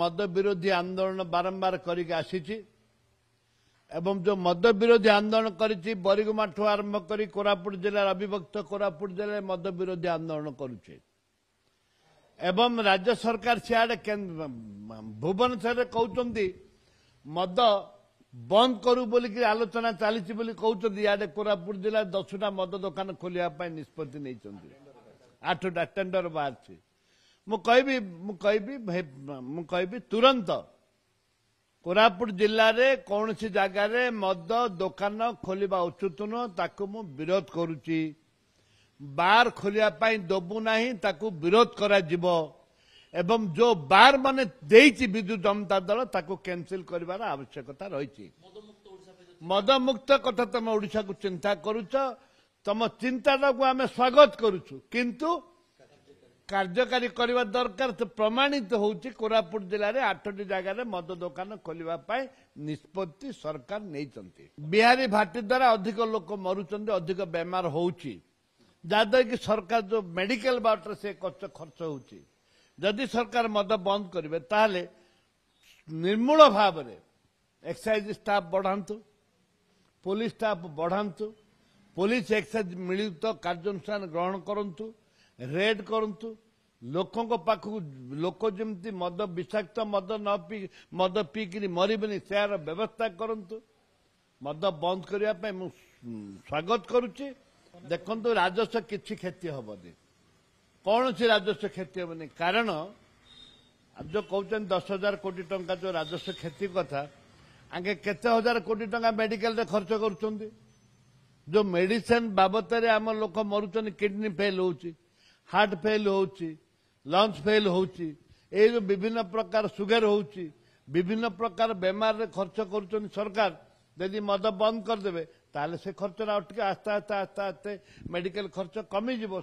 ମଦ ବିରୋଧୀ ଆନ୍ଦୋଳନ ବାରମ୍ବାର କରିକି ଆସିଛି ଏବଂ ଯେଉଁ ମଦ ବିରୋଧୀ ଆନ୍ଦୋଳନ କରିଛି ବରିଗୁମାଠୁ ଆରମ୍ଭ କରି କୋରାପୁଟ ଜିଲ୍ଲାର ଅବିଭକ୍ତ କୋରାପୁଟ ଜିଲ୍ଲାରେ ମଦ ବିରୋଧୀ ଆନ୍ଦୋଳନ କରୁଛି ଏବଂ ରାଜ୍ୟ ସରକାର ସିଆଡ଼େ ଭୁବନେଶ୍ୱରରେ କହୁଛନ୍ତି ମଦ ବନ୍ଦ କରୁ ବୋଲିକି ଆଲୋଚନା ଚାଲିଛି ବୋଲି କହୁଛନ୍ତି ଇଆଡ଼େ କୋରାପୁଟ ଜିଲ୍ଲାରେ ଦଶଟା ମଦ ଦୋକାନ ଖୋଲିବା ପାଇଁ ନିଷ୍ପତ୍ତି ନେଇଛନ୍ତି ଆଠଟା ଟେଣ୍ଡର ବାହାରିଛି ମୁଁ ମୁଁ କହିବି मुकैबी ମୁଁ କହିବି ତୁରନ୍ତ କୋରାପୁଟ ଜିଲ୍ଲାରେ କୌଣସି ଜାଗାରେ ମଦ ଦୋକାନ ଖୋଲିବା ଉଚିତ ନୁହଁ ତାକୁ ମୁଁ ବିରୋଧ କରୁଛି ବାର ଖୋଲିବା ପାଇଁ ଦେବୁ ନାହିଁ ତାକୁ ବିରୋଧ କରାଯିବ ଏବଂ ଯେଉଁ ବାର ମାନେ ଦେଇଛି ବିଜୁ ଜନତା ଦଳ ତାକୁ କ୍ୟାନସେଲ କରିବାର ଆବଶ୍ୟକତା ରହିଛି ମଦମୁକ୍ତ କଥା ତମେ ଓଡ଼ିଶାକୁ ଚିନ୍ତା କରୁଛ ତମ ଚିନ୍ତାଟାକୁ ଆମେ ସ୍ୱାଗତ କରୁଛୁ କିନ୍ତୁ କାର୍ଯ୍ୟକାରୀ କରିବା ଦରକାର ପ୍ରମାଣିତ ହେଉଛି କୋରାପୁଟ ଜିଲ୍ଲାରେ ଆଠଟି ଜାଗାରେ ମଦ ଦୋକାନ ଖୋଲିବା ପାଇଁ ନିଷ୍ପତ୍ତି ସରକାର ନେଇଛନ୍ତି ବିହାରୀ ଭାଟି ଦ୍ୱାରା ଅଧିକ ଲୋକ ମରୁଛନ୍ତି ଅଧିକ ବେମାର ହେଉଛି ଯାହାଦ୍ୱାରା କି ସରକାର ଯୋଉ ମେଡିକାଲ ବାବଦରେ ସେ ଖର୍ଚ୍ଚ ଖର୍ଚ୍ଚ ହେଉଛି ଯଦି ସରକାର ମଦ ବନ୍ଦ କରିବେ ତାହେଲେ ନିର୍ମୂଳ ଭାବରେ ଏକ୍ସାଇଜ ଷ୍ଟାଫ ବଢ଼ାନ୍ତୁ ପୋଲିସ ଷ୍ଟାଫ ବଢ଼ାନ୍ତୁ ପୋଲିସ ଏକ୍ସାଇଜ ମିଳିତ କାର୍ଯ୍ୟାନୁଷ୍ଠାନ ଗ୍ରହଣ କରନ୍ତୁ ରେଡ୍ କରନ୍ତୁ ଲୋକଙ୍କ ପାଖକୁ ଲୋକ ଯେମିତି ମଦ ବିଷାକ୍ତ ମଦ ନ ପି ମଦ ପିଇକିରି ମରିବେନି ସେହାର ବ୍ୟବସ୍ଥା କରନ୍ତୁ ମଦ ବନ୍ଦ କରିବା ପାଇଁ ମୁଁ ସ୍ୱାଗତ କରୁଛି ଦେଖନ୍ତୁ ରାଜସ୍ୱ କିଛି କ୍ଷତି ହେବନି କୌଣସି ରାଜସ୍ୱ କ୍ଷତି ହେବନି କାରଣ ଯୋଉ କହୁଛନ୍ତି ଦଶ ହଜାର କୋଟି ଟଙ୍କା ଯୋଉ ରାଜସ୍ୱ କ୍ଷତି କଥା ଆଗେ କେତେ ହଜାର କୋଟି ଟଙ୍କା ମେଡିକାଲରେ ଖର୍ଚ୍ଚ କରୁଛନ୍ତି ଯୋଉ ମେଡିସିନ ବାବଦରେ ଆମ ଲୋକ ମରୁଛନ୍ତି କିଡନୀ ଫେଲ୍ ହେଉଛି ହାର୍ଟ ଫେଲ୍ ହେଉଛି ଲଙ୍ଗସ୍ ଫେଲ୍ ହେଉଛି ଏଇ ଯେଉଁ ବିଭିନ୍ନ ପ୍ରକାର ସୁଗର ହେଉଛି ବିଭିନ୍ନ ପ୍ରକାର ବେମାରରେ ଖର୍ଚ୍ଚ କରୁଛନ୍ତି ସରକାର ଯଦି ମଦ ବନ୍ଦ କରିଦେବେ ତାହେଲେ ସେ ଖର୍ଚ୍ଚରେ ଆଉ ଟିକେ ଆସ୍ତେ ଆସ୍ତେ ଆସ୍ତେ ଆସ୍ତେ ମେଡିକାଲ ଖର୍ଚ୍ଚ କମିଯିବ